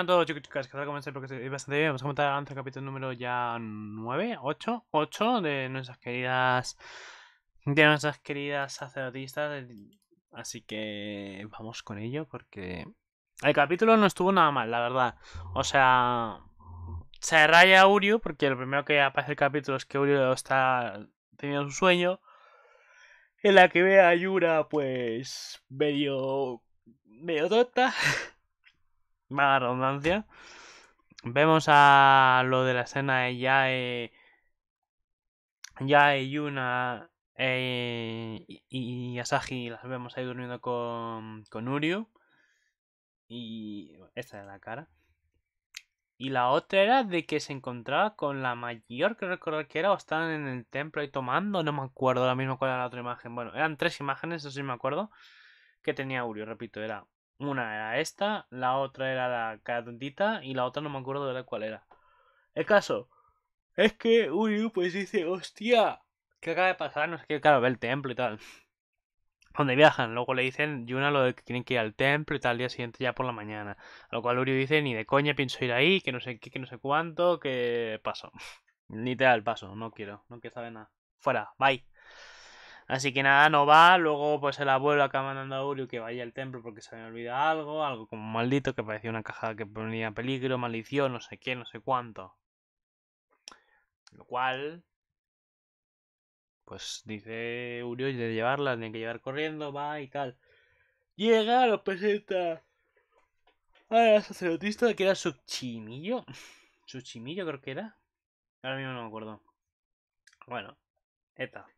a todos, chicas, que porque es bastante bien. Vamos a comentar el capítulo número ya 9, 8, 8 de nuestras queridas. de nuestras queridas sacerdotistas. Así que vamos con ello porque. El capítulo no estuvo nada mal, la verdad. O sea. Se raya a porque lo primero que aparece el capítulo es que Uriu está teniendo su sueño. En la que ve a Yura, pues. medio. medio tonta. Mala redundancia. Vemos a lo de la escena de Yae. Yae, Yuna eh, y, Asahi las vemos ahí durmiendo con, con Y esta es la cara. Y la otra era de que se encontraba con la mayor, que recordar que era, o estaban en el templo ahí tomando, no me acuerdo ahora mismo cuál era la otra imagen. Bueno, eran tres imágenes, eso sí me acuerdo, que tenía Urio, repito, era una era esta, la otra era la cantita y la otra no me acuerdo de la cuál era. El caso es que Uriu pues dice, hostia, ¿qué acaba de pasar? No sé qué, claro, ve el templo y tal. Donde viajan, luego le dicen Yuna lo de que tienen que ir al templo y tal, día siguiente ya por la mañana. A lo cual Uriu dice, ni de coña pienso ir ahí, que no sé qué, que no sé cuánto, que paso. el paso, no quiero, no quiero saber nada. Fuera, bye. Así que nada, no va. Luego, pues el abuelo acaba mandando a Uriu que vaya al templo porque se había olvidado algo, algo como maldito que parecía una caja que ponía peligro, maldición, no sé qué, no sé cuánto. Lo cual, pues dice Uriu de llevarla, tiene que llevar corriendo, va y tal. Llega, lo presenta a la ah, sacerdotista que era su chimillo creo que era. Ahora mismo no me acuerdo. Bueno, ETA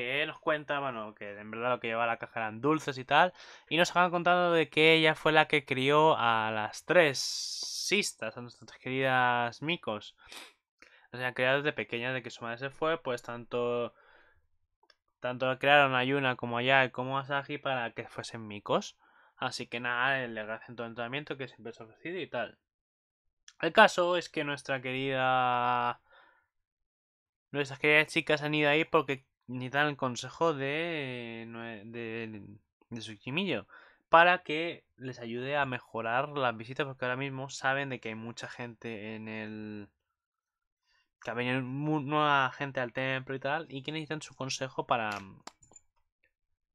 que nos cuenta, bueno, que en verdad lo que lleva la caja eran dulces y tal, y nos han contado de que ella fue la que crió a las tres sistas, a nuestras queridas micos. O sea, criadas desde pequeñas, de que su madre se fue, pues tanto tanto crearon a Yuna como a y como a Sagi para que fuesen micos. Así que nada, le agradecen todo el entrenamiento que siempre se ha ofrecido y tal. El caso es que nuestra querida... Nuestras queridas chicas han ido ahí porque ni el consejo de, eh, de, de para que les ayude a mejorar las visitas porque ahora mismo saben de que hay mucha gente en el que ha venido nueva gente al templo y tal y que necesitan su consejo para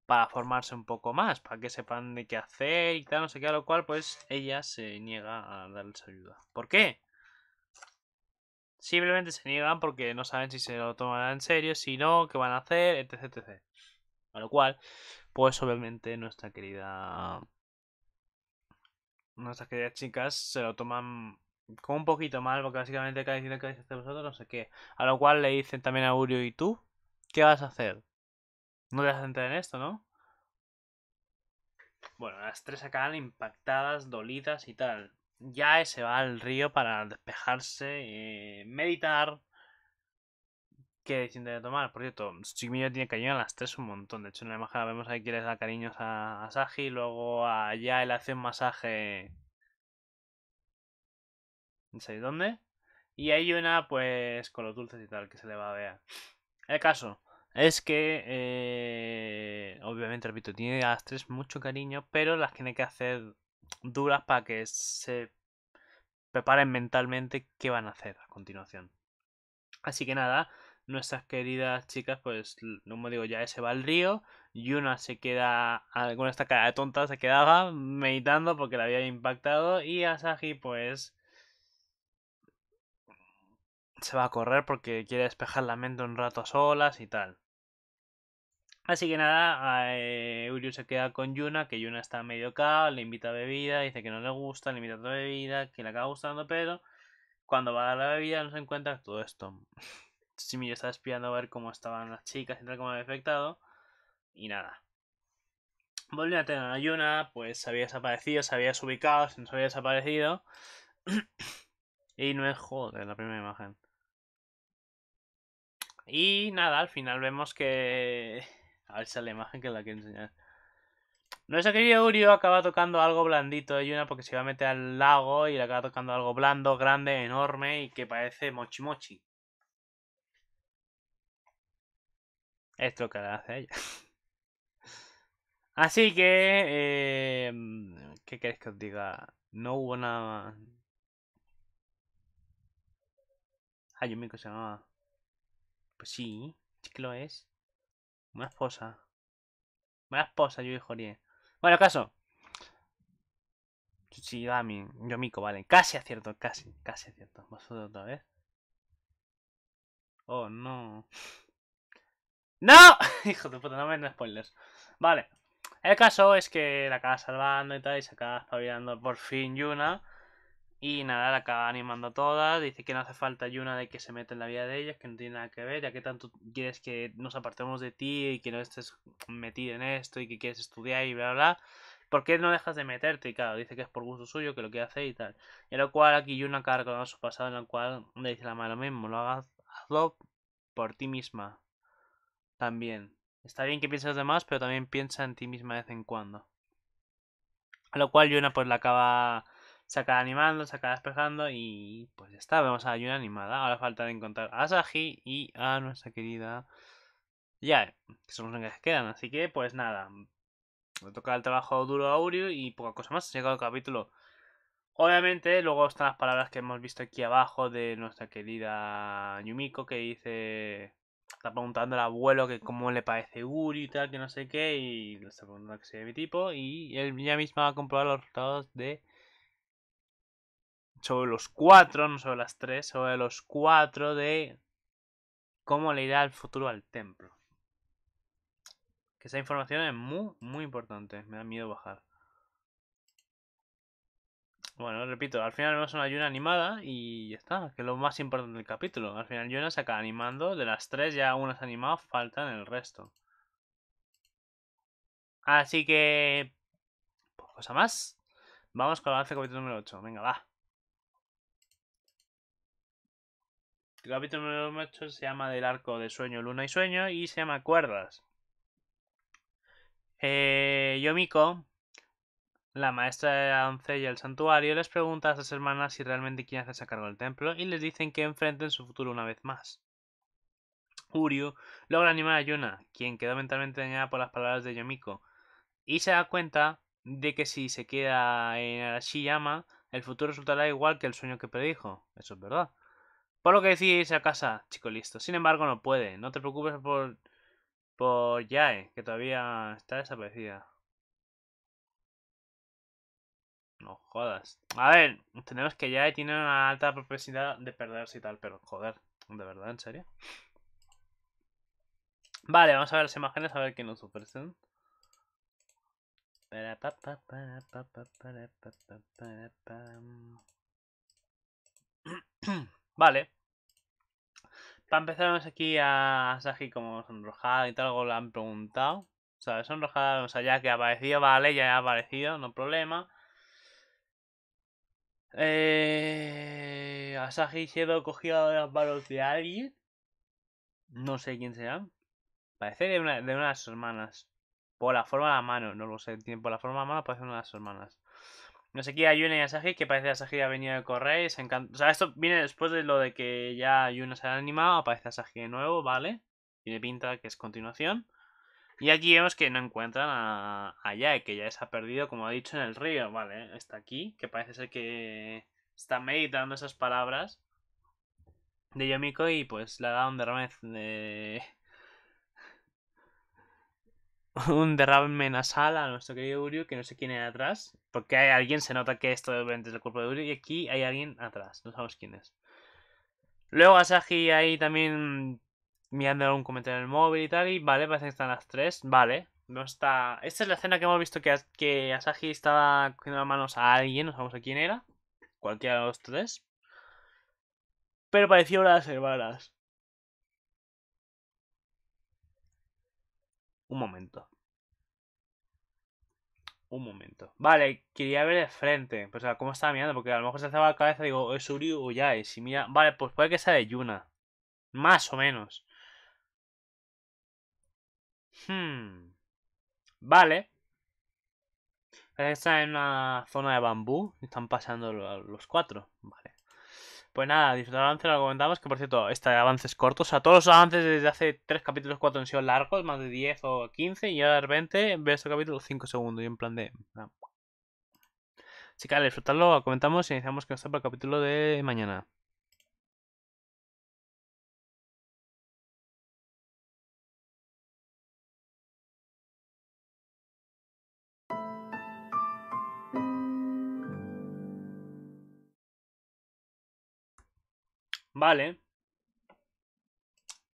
para formarse un poco más, para que sepan de qué hacer y tal, no sé qué, lo cual pues ella se niega a darles ayuda. ¿Por qué? Simplemente se niegan porque no saben si se lo toman en serio, si no, qué van a hacer, etc, etc. A lo cual, pues obviamente nuestra querida... Nuestras queridas chicas se lo toman con un poquito mal, porque básicamente cada diciendo que vais a hacer vosotros, no sé qué. A lo cual le dicen también a Urio, ¿y tú? ¿Qué vas a hacer? No te vas a centrar en esto, ¿no? Bueno, las tres acaban impactadas, dolidas y tal ya se va al río para despejarse, Y eh, meditar. ¿Qué decisión de tomar? Por cierto, chimillo tiene cariño a las tres un montón. De hecho, en la imagen vemos ahí que le da cariños a, a Saji. Luego a Yae hace un masaje. No sé dónde. Y hay una, pues, con los dulces y tal, que se le va a ver. El caso es que, eh, obviamente, repito, tiene a las tres mucho cariño, pero las tiene que hacer duras para que se preparen mentalmente qué van a hacer a continuación. Así que nada, nuestras queridas chicas, pues como digo, ya se va al río. Yuna se queda, alguna esta cara de tonta se quedaba meditando porque la había impactado. Y Asagi pues se va a correr porque quiere despejar la mente un rato a solas y tal. Así que nada, eh, Uriu se queda con Yuna, que Yuna está medio cao, le invita a bebida, dice que no le gusta, le invita a otra bebida, que le acaba gustando, pero cuando va a dar la bebida no se encuentra todo esto. Simi ya estaba espiando a ver cómo estaban las chicas y tal como había afectado. Y nada. Volvió a tener a Yuna, pues se había desaparecido, se había desubicado, se nos había desaparecido. y no es joder la primera imagen. Y nada, al final vemos que a ver si la imagen que la quiero enseñar. es querido Urio acaba tocando algo blandito de Yuna porque se va a meter al lago y le acaba tocando algo blando, grande, enorme y que parece mochi mochi. Esto que le hace a ella. Así que... Eh, ¿Qué queréis que os diga? No hubo nada más. Hay un se llamaba. Pues sí, sí que lo es. Una esposa. Una esposa, yo jorie. Bueno, caso. yo mico vale. Casi acierto, casi, casi acierto. Vosotros otra vez. Oh, no. ¡No! Hijo de puta, no me den spoilers. Vale. El caso es que la acaba salvando y tal, y se acaba espabilando por fin Yuna. Y nada, la acaba animando a todas. Dice que no hace falta Yuna de que se mete en la vida de ellas, que no tiene nada que ver, ya que tanto quieres que nos apartemos de ti y que no estés metido en esto y que quieres estudiar y bla, bla. ¿Por qué no dejas de meterte? Y claro, dice que es por gusto suyo, que lo que hace y tal. Y lo cual aquí Yuna acaba recordando su pasado, en el cual le dice la madre lo mismo, lo hagas, por ti misma. También. Está bien que pienses demás, pero también piensa en ti misma de vez en cuando. A lo cual Yuna pues la acaba acaba animando, se acaba despejando y pues ya está, vemos a Yuna animada. Ahora falta encontrar a Saji y a nuestra querida ya que son los que quedan. Así que pues nada, le toca el trabajo duro a Uryu y poca cosa más. Se llegado el capítulo. Obviamente, luego están las palabras que hemos visto aquí abajo de nuestra querida Yumiko que dice... Está preguntando al abuelo que cómo le parece Uri y tal, que no sé qué, y lo está preguntando que sea mi tipo, y él ya misma va a comprobar los resultados de sobre los cuatro, no sobre las tres, sobre los cuatro de cómo le irá el futuro al templo. Que esa información es muy, muy importante. Me da miedo bajar. Bueno, repito, al final vemos una Yuna animada y ya está, que es lo más importante del capítulo. Al final Yuna se acaba animando, de las tres ya unas animadas faltan el resto. Así que... Pues cosa más. Vamos con el avance capítulo número 8. Venga, va. El capítulo número 8 se llama Del arco de sueño, luna y sueño y se llama Cuerdas. Eh, Yomiko, la maestra de la doncella del santuario, les pregunta a sus hermanas si realmente quieren hacerse cargo del templo y les dicen que enfrenten su futuro una vez más. Uryu logra animar a Yuna, quien quedó mentalmente dañada por las palabras de Yomiko, y se da cuenta de que si se queda en Arashiyama, el futuro resultará igual que el sueño que predijo. Eso es verdad lo que decís a casa, chico listo. Sin embargo, no puede. No te preocupes por, por Yae, que todavía está desaparecida. No jodas. A ver, tenemos que Yae tiene una alta propensidad de perderse y tal, pero joder, ¿de verdad? ¿En serio? Vale, vamos a ver las imágenes, a ver qué nos ofrecen. Vale. Para vamos aquí a Asahi como sonrojada y tal, algo le han preguntado. O sea, sonrojada, o sea, ya que ha aparecido, vale, ya ha aparecido, no problema. Eh, Asahi siendo cogido de las manos de alguien. No sé quién será. Parece de una, de unas hermanas. Por la forma de la mano, no lo sé. Por la forma de la mano parece una de sus hermanas. No sé qué, Yuna y Asahi, que parece que Asahi ha venido de correr se encanta. O sea, esto viene después de lo de que ya Yuna se ha animado, aparece Asahi de nuevo, ¿vale? Tiene pinta que es continuación. Y aquí vemos que no encuentran a, a Yae, que ya se ha perdido, como ha dicho, en el río, ¿vale? Está aquí, que parece ser que está meditando esas palabras de Yomiko y pues le da dado un derrame de un derrame nasal a nuestro querido Uriu, que no sé quién hay atrás. Porque hay alguien, se nota que esto es el cuerpo de Uriu, y aquí hay alguien atrás, no sabemos quién es. Luego Asahi ahí también mirando algún comentario en el móvil y tal, y vale, parece que están las tres, vale. No está... Esta es la escena que hemos visto que, que estaba cogiendo las manos a alguien, no sabemos a quién era. Cualquiera de los tres. Pero pareció las hermanas. Un momento. Un momento. Vale, quería ver de frente. Pues, o sea, cómo estaba mirando, porque a lo mejor se estaba la cabeza y digo, oh, es Uriu o ya. Y mira, vale, pues puede que sea de Yuna. Más o menos. Hmm. Vale. Parece que en una zona de bambú. Están pasando los cuatro. Vale. Pues nada, disfrutar avance, lo comentamos, que por cierto, este avance es cortos, o sea, todos los avances desde hace 3 capítulos 4 han sido largos, más de 10 o 15, y ahora de repente este capítulo 5 segundos, y en plan de... Así que disfrutarlo, comentamos y e iniciamos que está para el capítulo de mañana. Vale.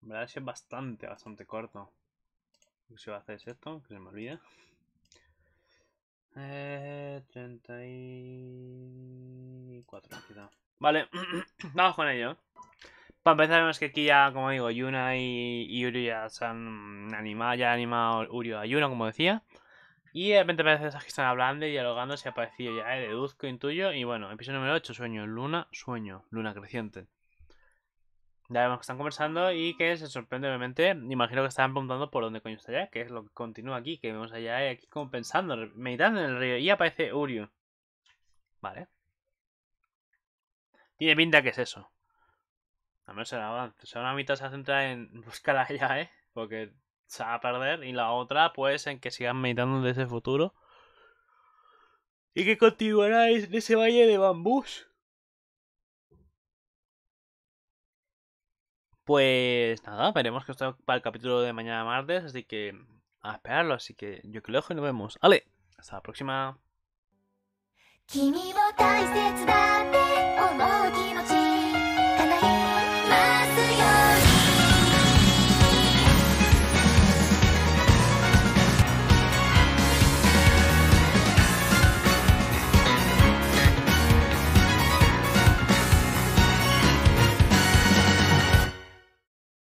En verdad es bastante, bastante corto. Lo se va a hacer es esto, que se me olvida. Eh, 34 Vale, vamos con ello. Para empezar, vemos que aquí ya, como digo, Yuna y, Uri ya se han animado, ya han animado Uri a Yuna, como decía. Y de repente parece que están hablando y dialogando, se ha aparecido ya, eh, deduzco, intuyo. Y bueno, episodio número 8, sueño, luna, sueño, luna creciente. Ya vemos que están conversando y que se sorprende obviamente. Imagino que estaban preguntando por dónde coño está que es lo que continúa aquí, que vemos allá y eh, aquí como pensando, meditando en el río. Y aparece Uriu Vale. Tiene pinta que es eso. A menos será avance. O sea, una mitad se centra en buscar allá, ¿eh? Porque se va a perder. Y la otra, pues, en que sigan meditando de ese futuro. Y que continuará en ese valle de bambús. Pues nada, veremos que está para el capítulo de mañana martes, así que a esperarlo. Así que yo que lo dejo y nos vemos. ¡Ale! Hasta la próxima.